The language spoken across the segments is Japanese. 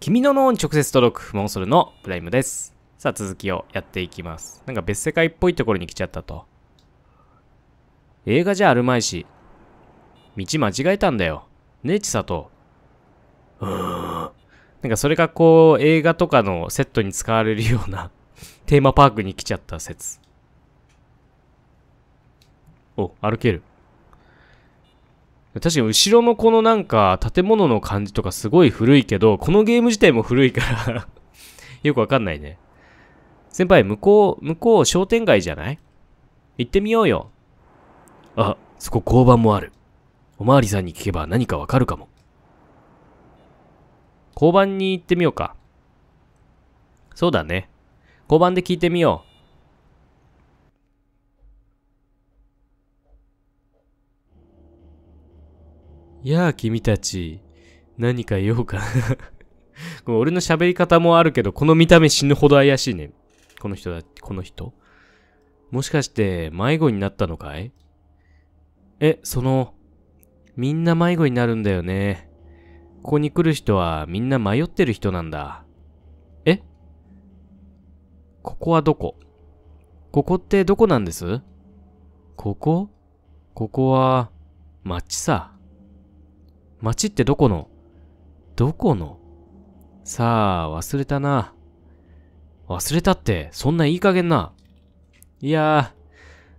君の脳に直接届くモンソルのプライムです。さあ続きをやっていきます。なんか別世界っぽいところに来ちゃったと。映画じゃあるまいし。道間違えたんだよ。ねえ、ちさと。なんかそれがこう映画とかのセットに使われるような テーマパークに来ちゃった説。お、歩ける。確かに後ろのこのなんか建物の感じとかすごい古いけど、このゲーム自体も古いから よくわかんないね。先輩、向こう、向こう商店街じゃない行ってみようよ。あ、そこ交番もある。おまわりさんに聞けば何かわかるかも。交番に行ってみようか。そうだね。交番で聞いてみよう。やあ、君たち。何か言おうか 俺の喋り方もあるけど、この見た目死ぬほど怪しいね。この人だ、この人。もしかして、迷子になったのかいえ、その、みんな迷子になるんだよね。ここに来る人はみんな迷ってる人なんだ。えここはどこここってどこなんですここここは、町さ。街ってどこのどこのさあ、忘れたな。忘れたって、そんないい加減な。いやあ、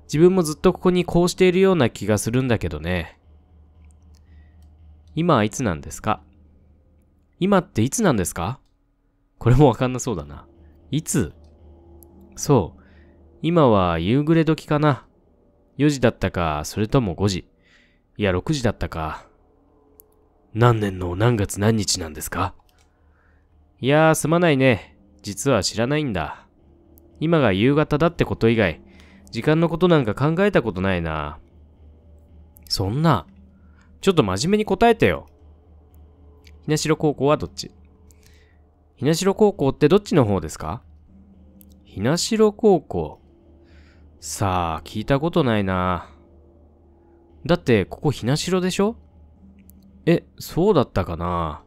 自分もずっとここにこうしているような気がするんだけどね。今はいつなんですか今っていつなんですかこれもわかんなそうだな。いつそう。今は夕暮れ時かな。4時だったか、それとも5時。いや、6時だったか。何年の何月何日なんですかいやーすまないね。実は知らないんだ。今が夕方だってこと以外、時間のことなんか考えたことないな。そんな、ちょっと真面目に答えてよ。ひなしろ高校はどっちひなしろ高校ってどっちの方ですかひなしろ高校。さあ、聞いたことないな。だって、ここひなしろでしょえ、そうだったかな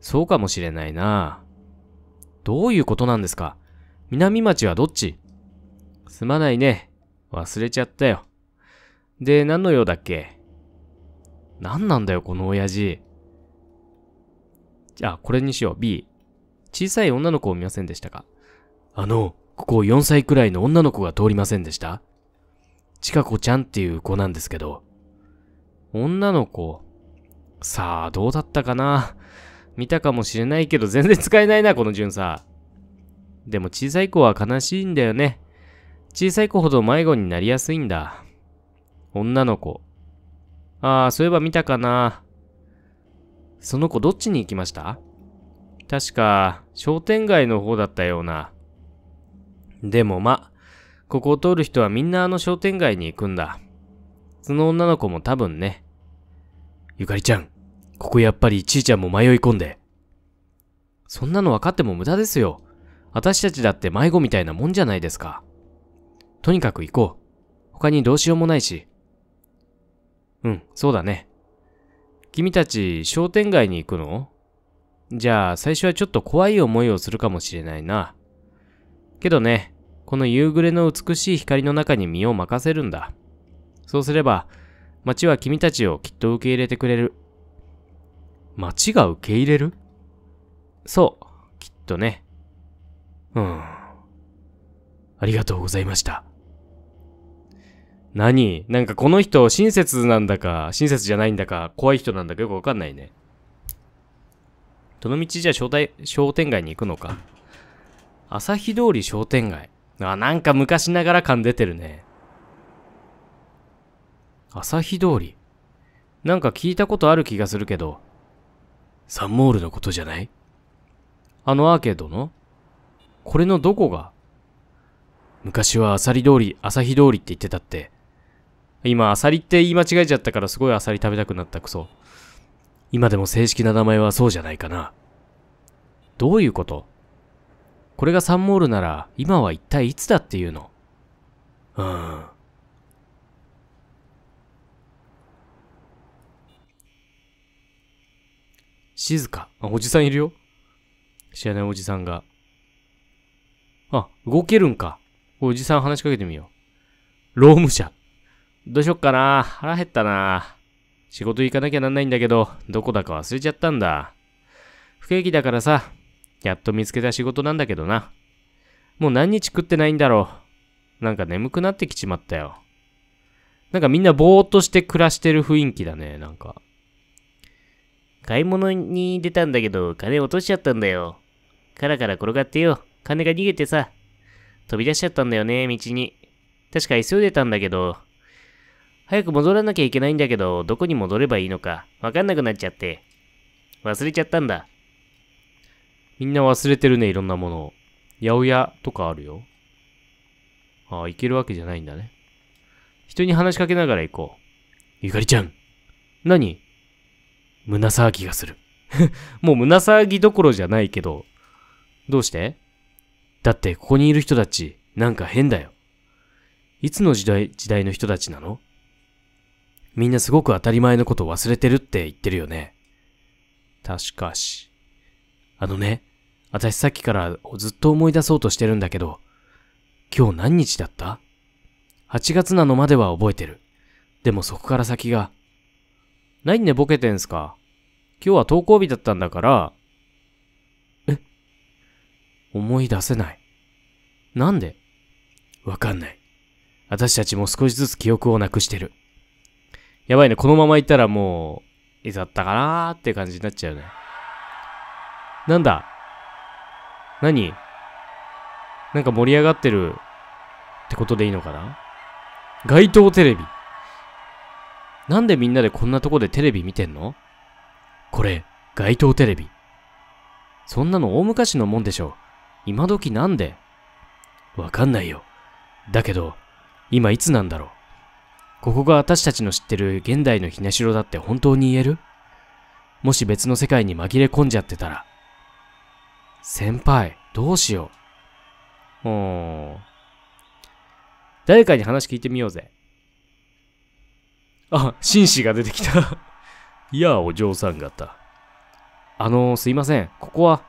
そうかもしれないな。どういうことなんですか南町はどっちすまないね。忘れちゃったよ。で、何の用だっけ何なんだよ、この親父。じゃあ、これにしよう。B。小さい女の子を見ませんでしたかあの、ここ4歳くらいの女の子が通りませんでしたちかこちゃんっていう子なんですけど。女の子。さあ、どうだったかな見たかもしれないけど、全然使えないな、この純さ。でも小さい子は悲しいんだよね。小さい子ほど迷子になりやすいんだ。女の子。ああ、そういえば見たかな。その子どっちに行きました確か、商店街の方だったような。でもま、ここを通る人はみんなあの商店街に行くんだ。その女の子も多分ね。ゆかりちゃん、ここやっぱりちーちゃんも迷い込んで。そんなの分かっても無駄ですよ。私たちだって迷子みたいなもんじゃないですか。とにかく行こう。他にどうしようもないし。うん、そうだね。君たち商店街に行くのじゃあ最初はちょっと怖い思いをするかもしれないな。けどね、この夕暮れの美しい光の中に身を任せるんだ。そうすれば、街は君たちをきっと受け入れてくれる。町が受け入れるそう、きっとね。うん。ありがとうございました。何なんかこの人、親切なんだか、親切じゃないんだか、怖い人なんだかよくわかんないね。どの道じゃ商店商店街に行くのか。朝日通り商店街。あ、なんか昔ながら感出てるね。朝日通り。なんか聞いたことある気がするけど、サンモールのことじゃないあのアーケードのこれのどこが昔はアサリ通り、サヒ通りって言ってたって。今、アサリって言い間違えちゃったからすごいアサリ食べたくなったクソ。今でも正式な名前はそうじゃないかな。どういうことこれがサンモールなら、今は一体いつだっていうのうん。静か。あ、おじさんいるよ。知らないおじさんが。あ、動けるんか。おじさん話しかけてみよう。労務者。どうしよっかな。腹減ったな。仕事行かなきゃなんないんだけど、どこだか忘れちゃったんだ。不景気だからさ、やっと見つけた仕事なんだけどな。もう何日食ってないんだろう。なんか眠くなってきちまったよ。なんかみんなぼーっとして暮らしてる雰囲気だね、なんか。買い物に出たんだけど、金落としちゃったんだよ。カラカラ転がってよ。金が逃げてさ。飛び出しちゃったんだよね、道に。確か急いでたんだけど。早く戻らなきゃいけないんだけど、どこに戻ればいいのか、わかんなくなっちゃって。忘れちゃったんだ。みんな忘れてるね、いろんなものを。八百屋とかあるよ。ああ、行けるわけじゃないんだね。人に話しかけながら行こう。ゆかりちゃん。何胸騒ぎがする。もう胸騒ぎどころじゃないけど、どうしてだってここにいる人たち、なんか変だよ。いつの時代、時代の人たちなのみんなすごく当たり前のことを忘れてるって言ってるよね。確かし。あのね、私さっきからずっと思い出そうとしてるんだけど、今日何日だった ?8 月なのまでは覚えてる。でもそこから先が。何でボケてんすか今日は登校日だったんだから、え思い出せない。なんでわかんない。私たちも少しずつ記憶をなくしてる。やばいね、このまま行ったらもう、いざったかなーって感じになっちゃうね。なんだ何なんか盛り上がってるってことでいいのかな街頭テレビ。なんでみんなでこんなとこでテレビ見てんのこれ、街頭テレビ。そんなの大昔のもんでしょ。今時なんでわかんないよ。だけど、今いつなんだろう。ここが私たちの知ってる現代のひねしろだって本当に言えるもし別の世界に紛れ込んじゃってたら。先輩、どうしよう。うーん。誰かに話聞いてみようぜ。あ、紳士が出てきたいやあ、お嬢さん方。あのー、すいません。ここは。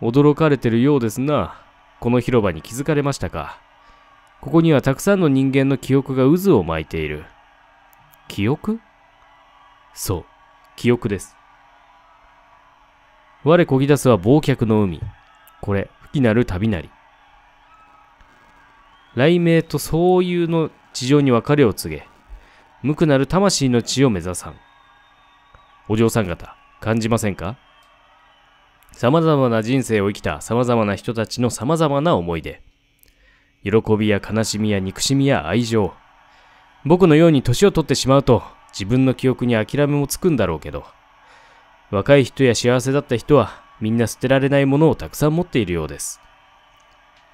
驚かれてるようですな。この広場に気づかれましたか。ここにはたくさんの人間の記憶が渦を巻いている。記憶そう、記憶です。我こぎ出すは忘却の海。これ、吹きなる旅なり。雷鳴と相うの地上に別れを告げ、無くなる魂の地を目指さん。お嬢さん方、感じませんか様々な人生を生きた様々な人たちの様々な思い出。喜びや悲しみや憎しみや愛情。僕のように年を取ってしまうと自分の記憶に諦めもつくんだろうけど、若い人や幸せだった人はみんな捨てられないものをたくさん持っているようです。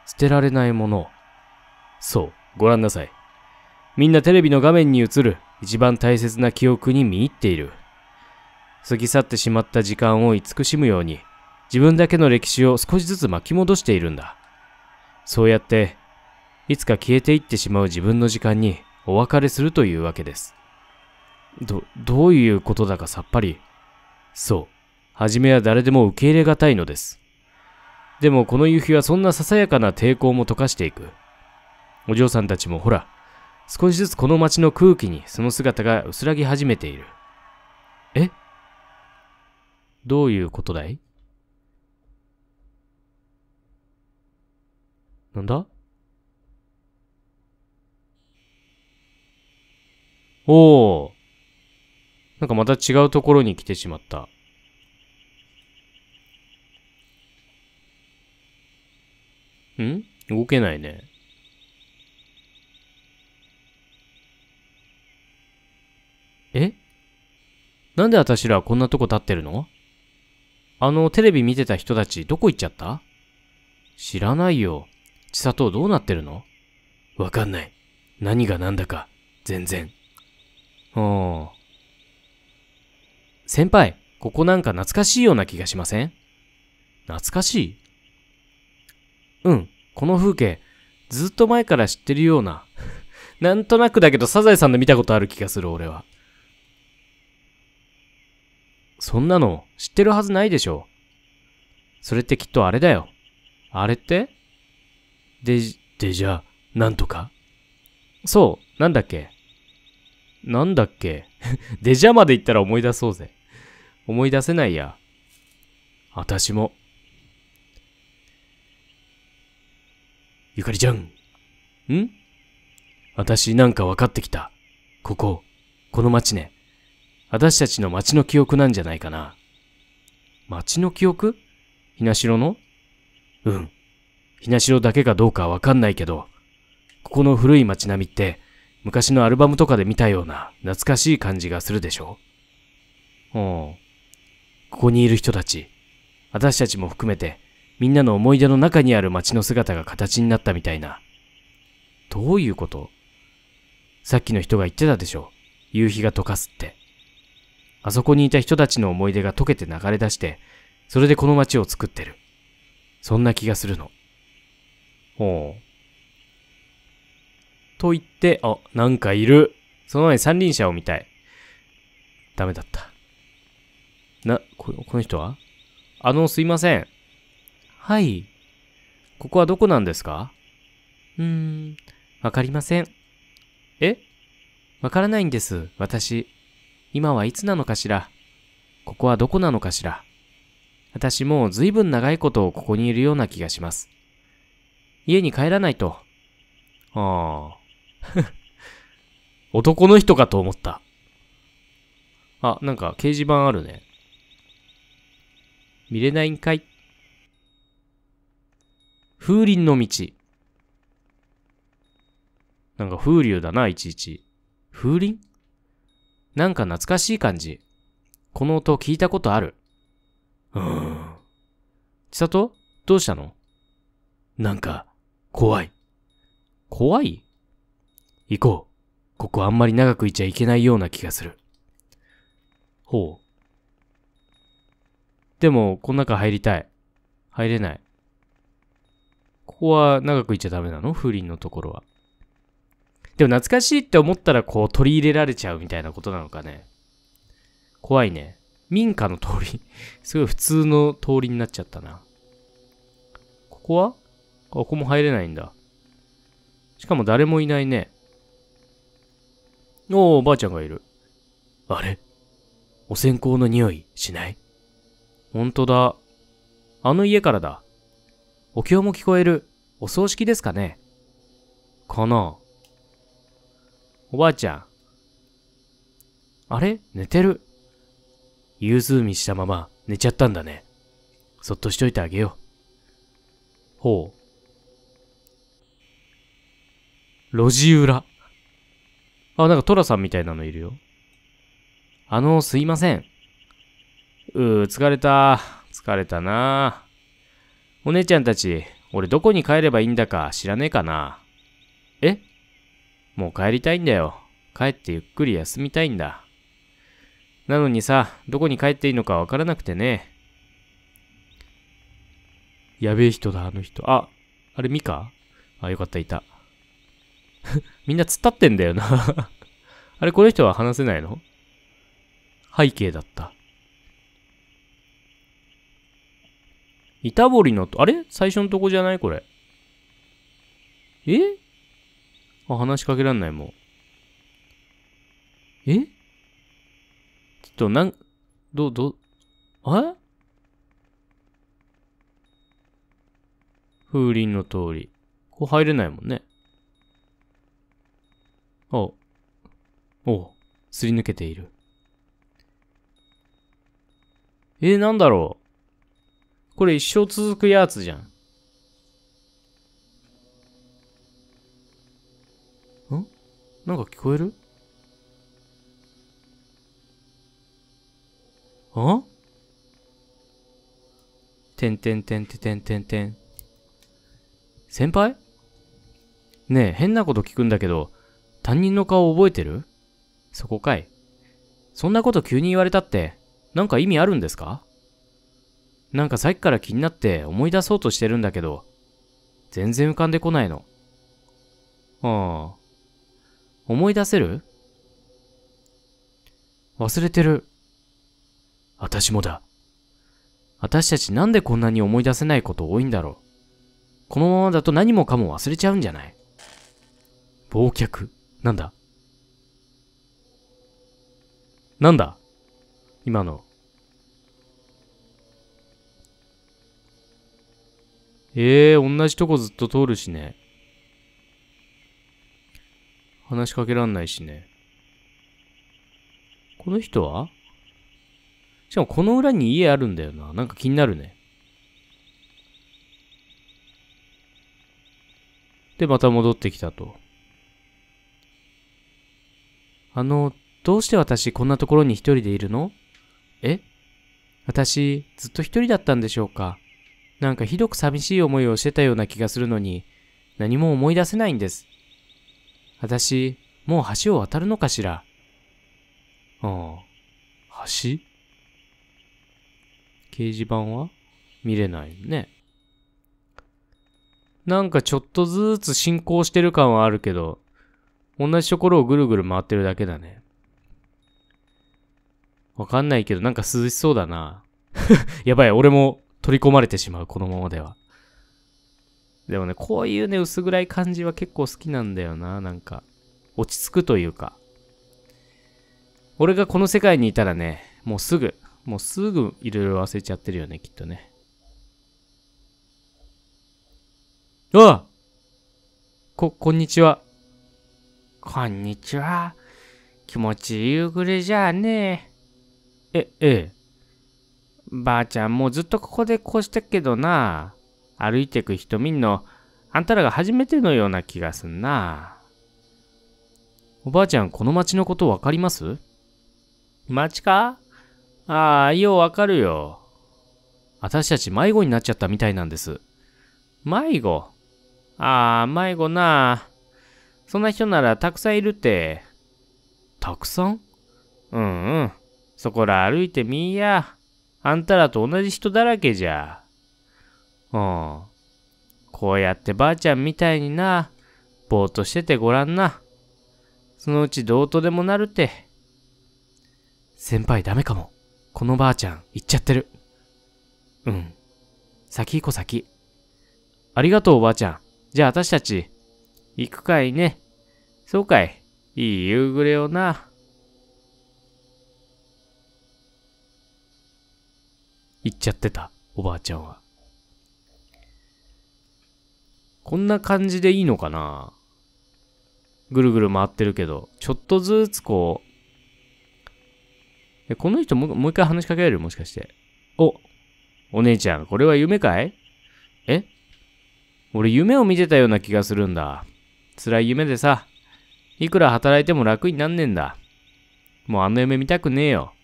捨てられないもの。そう、ご覧なさい。みんなテレビの画面に映る一番大切な記憶に見入っている。過ぎ去ってしまった時間を慈しむように、自分だけの歴史を少しずつ巻き戻しているんだ。そうやって、いつか消えていってしまう自分の時間にお別れするというわけです。ど、どういうことだかさっぱり。そう。初めは誰でも受け入れがたいのです。でもこの夕日はそんなささやかな抵抗も溶かしていく。お嬢さんたちもほら、少しずつこの街の空気にその姿が薄らぎ始めている。えどういうことだいなんだおお。なんかまた違うところに来てしまった。ん動けないね。えなんで私らはこんなとこ立ってるのあのテレビ見てた人たちどこ行っちゃった知らないよ。千里どうなってるのわかんない。何が何だか、全然。うあ。先輩、ここなんか懐かしいような気がしません懐かしいうん、この風景、ずっと前から知ってるような。なんとなくだけど、サザエさんで見たことある気がする、俺は。そんなの知ってるはずないでしょ。それってきっとあれだよ。あれってで、でじゃあ、なんとかそう、なんだっけなんだっけデジャまで言ったら思い出そうぜ。思い出せないや。私も。ゆかりちゃん。ん私なんか分かってきた。ここ、この町ね。私たちの町の記憶なんじゃないかな。街の記憶ひなしろのうん。ひなしろだけかどうかわかんないけど、ここの古い町並みって、昔のアルバムとかで見たような懐かしい感じがするでしょうん。ここにいる人たち、私たちも含めて、みんなの思い出の中にある街の姿が形になったみたいな。どういうことさっきの人が言ってたでしょ。夕日が溶かすって。あそこにいた人たちの思い出が溶けて流れ出して、それでこの街を作ってる。そんな気がするの。ほう。と言って、あ、なんかいる。その前に三輪車を見たい。ダメだった。な、ここの人はあの、すいません。はい。ここはどこなんですかうーん、わかりません。えわからないんです、私。今はいつなのかしらここはどこなのかしら私もう随分長いことをここにいるような気がします。家に帰らないと。ああ。男の人かと思った。あ、なんか掲示板あるね。見れないんかい。風鈴の道。なんか風流だな、いちいち。風鈴なんか懐かしい感じ。この音聞いたことある。うーん。千里どうしたのなんか、怖い。怖い行こう。ここあんまり長くいちゃいけないような気がする。ほう。でも、この中入りたい。入れない。ここは長くいちゃダメなの風鈴のところは。でも懐かしいって思ったらこう取り入れられちゃうみたいなことなのかね。怖いね。民家の通り すごい普通の通りになっちゃったな。ここはここも入れないんだ。しかも誰もいないね。おお、おばあちゃんがいる。あれお線香の匂いしないほんとだ。あの家からだ。お経も聞こえる。お葬式ですかねかなおばあちゃん。あれ寝てる。夕涼みしたまま寝ちゃったんだね。そっとしといてあげよう。ほう。路地裏。あ、なんかトラさんみたいなのいるよ。あの、すいません。うー、疲れた。疲れたな。お姉ちゃんたち、俺どこに帰ればいいんだか知らねえかな。えもう帰りたいんだよ。帰ってゆっくり休みたいんだ。なのにさ、どこに帰っていいのかわからなくてね。やべえ人だ、あの人。あ、あれミカあ、よかった、いた。みんな突っ立ってんだよな あれ、この人は話せないの背景だった。板堀のと、あれ最初のとこじゃないこれ。えあ、話しかけらんないもん。えちょっと、なん、ど、ど、あ風鈴の通り。ここ入れないもんね。おおすり抜けている。えなんだろうこれ一生続くやつじゃん。なんか聞こえるあてんてんてんてんてんてんてん。先輩ねえ、変なこと聞くんだけど、担任の顔覚えてるそこかい。そんなこと急に言われたって、なんか意味あるんですかなんかさっきから気になって思い出そうとしてるんだけど、全然浮かんでこないの。ああ。思い出せる忘れてる。私もだ。私たちなんでこんなに思い出せないこと多いんだろう。このままだと何もかも忘れちゃうんじゃない忘却。なんだなんだ今の。ええー、同じとこずっと通るしね。話しかけらんないしね。この人はしかもこの裏に家あるんだよな。なんか気になるね。で、また戻ってきたと。あの、どうして私こんなところに一人でいるのえ私、ずっと一人だったんでしょうかなんかひどく寂しい思いをしてたような気がするのに、何も思い出せないんです。私、もう橋を渡るのかしら。ああ、橋掲示板は見れないね。なんかちょっとずつ進行してる感はあるけど、同じところをぐるぐる回ってるだけだね。わかんないけど、なんか涼しそうだな。やばい、俺も取り込まれてしまう、このままでは。でもね、こういうね、薄暗い感じは結構好きなんだよな、なんか。落ち着くというか。俺がこの世界にいたらね、もうすぐ、もうすぐいろいろ忘れちゃってるよね、きっとね。あこ、こんにちは。こんにちは。気持ち夕暮れじゃあねえ。え、ええ。ばあちゃん、もうずっとここでこうしたけどな。歩いてく人見んの、あんたらが初めてのような気がすんな。おばあちゃん、この町のことわかります町かああ、ようわかるよ。私たち迷子になっちゃったみたいなんです。迷子ああ、迷子なそんな人ならたくさんいるって。たくさんうんうん。そこら歩いてみいや。あんたらと同じ人だらけじゃ。うん。こうやってばあちゃんみたいにな、ぼーっとしててごらんな。そのうちどうとでもなるって。先輩ダメかも。このばあちゃん、行っちゃってる。うん。先行こ先。ありがとうおばあちゃん。じゃあ私たち、行くかいね。そうかい。いい夕暮れをな。行っちゃってた、おばあちゃんは。こんな感じでいいのかなぐるぐる回ってるけど、ちょっとずつこう、え、この人ももう一回話しかけられるもしかして。お、お姉ちゃん、これは夢かいえ俺夢を見てたような気がするんだ。辛い夢でさ、いくら働いても楽になんねえんだ。もうあの夢見たくねえよ。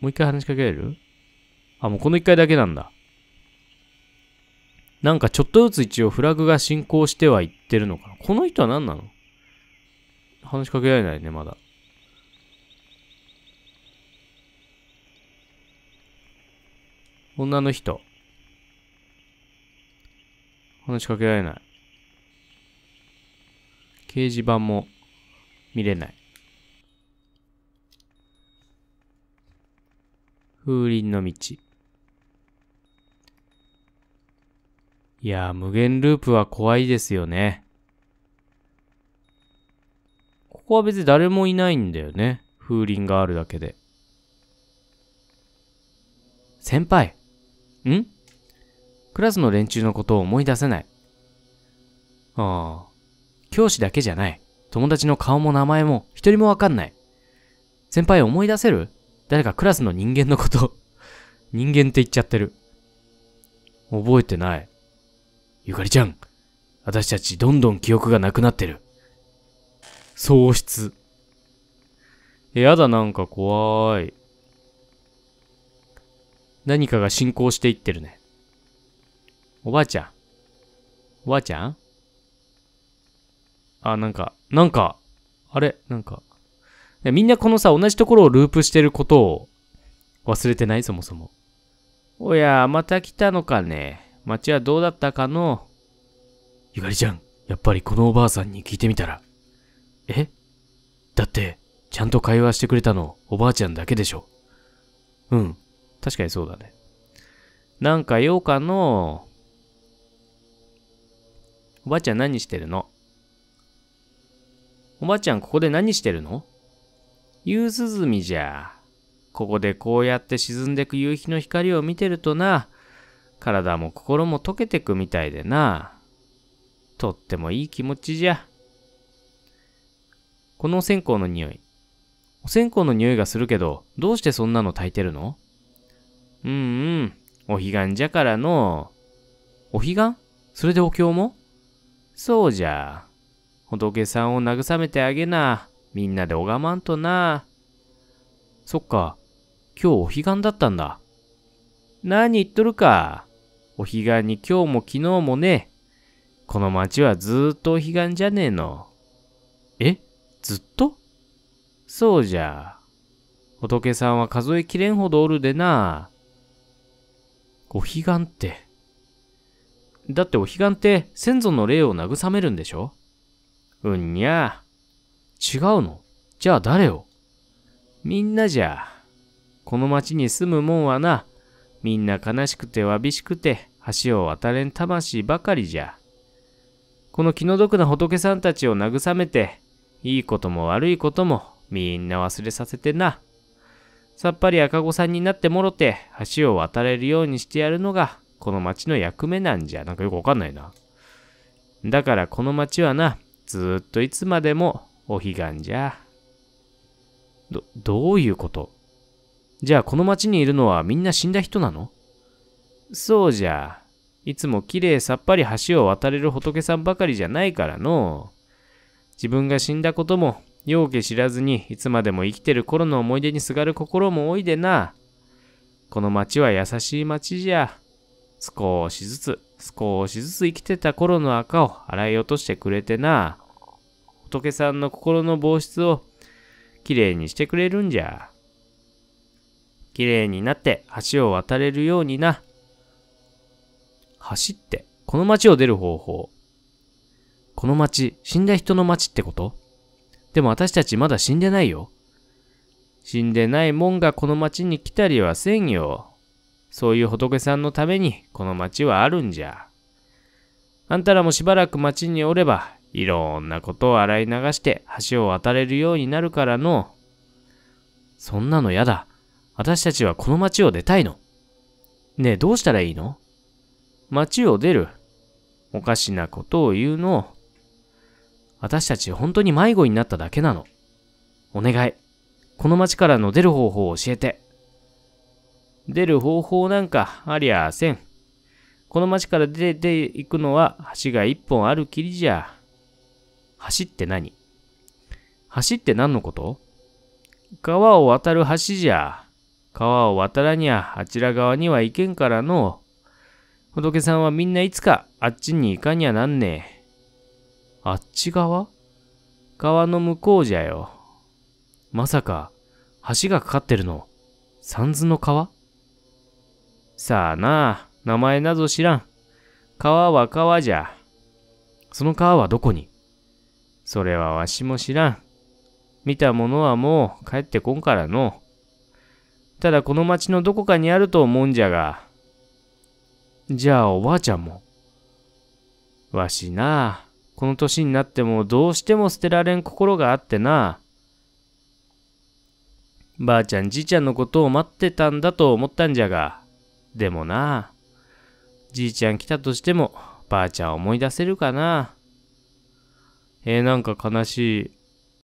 もう一回話しかけられるあ、もうこの一回だけなんだ。なんかちょっとずつ一応フラグが進行してはいってるのかな。この人は何なの話しかけられないね、まだ。女の人。話しかけられない。掲示板も見れない。風鈴の道。いや無限ループは怖いですよね。ここは別に誰もいないんだよね。風鈴があるだけで。先輩。んクラスの連中のことを思い出せない。ああ。教師だけじゃない。友達の顔も名前も一人もわかんない。先輩思い出せる誰かクラスの人間のこと。人間って言っちゃってる。覚えてない。ゆかりちゃん、私たちどんどん記憶がなくなってる。喪失。やだ、なんか怖い。何かが進行していってるね。おばあちゃん。おばあちゃんあ、なんか、なんか、あれ、なんか。みんなこのさ、同じところをループしてることを忘れてないそもそも。おや、また来たのかね。街はどうだったかのゆかりちゃん、やっぱりこのおばあさんに聞いてみたら。えだって、ちゃんと会話してくれたの、おばあちゃんだけでしょ。うん。確かにそうだね。なんか、ようかの、おばあちゃん何してるのおばあちゃんここで何してるの夕涼みじゃ。ここでこうやって沈んでく夕日の光を見てるとな、体も心も溶けてくみたいでな。とってもいい気持ちじゃ。このお線香の匂い。お線香の匂いがするけど、どうしてそんなの炊いてるのうんうん。お彼岸じゃからの。お彼岸それでお経もそうじゃ。仏さんを慰めてあげな。みんなで拝まんとな。そっか。今日お彼岸だったんだ。何言っとるか。お彼岸に今日も昨日もね。この町はずっとお彼岸じゃねえの。えずっとそうじゃ。仏さんは数えきれんほどおるでな。お彼岸って。だってお彼岸って先祖の霊を慰めるんでしょうんにゃ。違うのじゃあ誰をみんなじゃ。この町に住むもんはな、みんな悲しくてわびしくて、橋を渡れん魂ばかりじゃ。この気の毒な仏さんたちを慰めて、いいことも悪いこともみんな忘れさせてな。さっぱり赤子さんになってもろて橋を渡れるようにしてやるのがこの町の役目なんじゃ。なんかよくわかんないな。だからこの町はな、ずっといつまでもお彼岸じゃ。ど、どういうことじゃあこの町にいるのはみんな死んだ人なのそうじゃ。いつもきれいさっぱり橋を渡れる仏さんばかりじゃないからの。自分が死んだことも、ようけ知らずにいつまでも生きてる頃の思い出にすがる心もおいでな。この町は優しい町じゃ。少しずつ、少しずつ生きてた頃の赤を洗い落としてくれてな。仏さんの心の防湿をきれいにしてくれるんじゃ。きれいになって橋を渡れるようにな。走って、この街を出る方法。この街、死んだ人の街ってことでも私たちまだ死んでないよ。死んでないもんがこの町に来たりはせんよ。そういう仏さんのためにこの町はあるんじゃ。あんたらもしばらく町におれば、いろんなことを洗い流して橋を渡れるようになるからの。そんなのやだ。私たちはこの町を出たいの。ねえ、どうしたらいいの街を出る、おかしなことを言うの私たち本当に迷子になっただけなの。お願い、この街からの出る方法を教えて。出る方法なんかありゃせん。この街から出ていくのは橋が一本あるきりじゃ。橋って何橋って何のこと川を渡る橋じゃ。川を渡らにゃあちら側には行けんからの。仏さんはみんないつかあっちに行かにゃなんねえ。あっち側川の向こうじゃよ。まさか、橋がかかってるの、三途の川さあなあ、名前など知らん。川は川じゃ。その川はどこにそれはわしも知らん。見たものはもう帰ってこんからの。ただこの町のどこかにあると思うんじゃが。じゃあおばあちゃんも。わしなこの年になってもどうしても捨てられん心があってな。ばあちゃんじいちゃんのことを待ってたんだと思ったんじゃが。でもなじいちゃん来たとしてもばあちゃん思い出せるかな。えー、なんか悲しい。